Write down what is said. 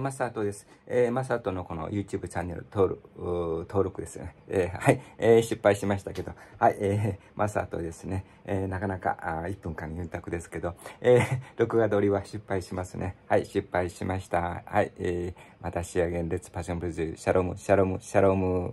マサトです。えー、マサトのこの YouTube チャンネル登録、登録ですね。えー、はい、えー、失敗しましたけど、はい、えー、マサトですね。えー、なかなか、あ1分間4択ですけど、えー、録画撮りは失敗しますね。はい、失敗しました。はい、えー、また仕上げん列パシャンブルズ、シャロム、シャロム、シャロム。